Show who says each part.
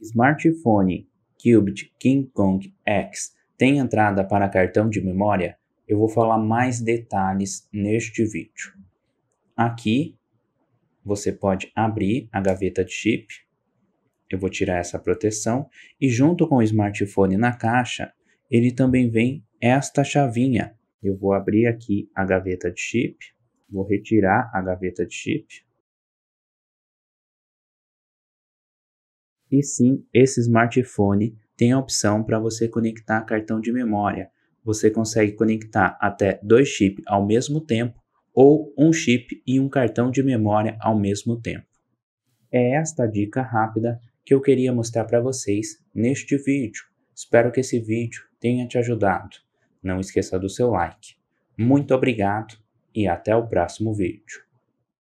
Speaker 1: smartphone Qubit King Kong X tem entrada para cartão de memória, eu vou falar mais detalhes neste vídeo. Aqui você pode abrir a gaveta de chip, eu vou tirar essa proteção, e junto com o smartphone na caixa, ele também vem esta chavinha. Eu vou abrir aqui a gaveta de chip, vou retirar a
Speaker 2: gaveta de chip, E
Speaker 1: sim, esse smartphone tem a opção para você conectar cartão de memória. Você consegue conectar até dois chips ao mesmo tempo ou um chip e um cartão de memória ao mesmo tempo. É esta dica rápida que eu queria mostrar para vocês neste vídeo. Espero que esse vídeo tenha te ajudado. Não esqueça do seu like. Muito obrigado e até o próximo vídeo.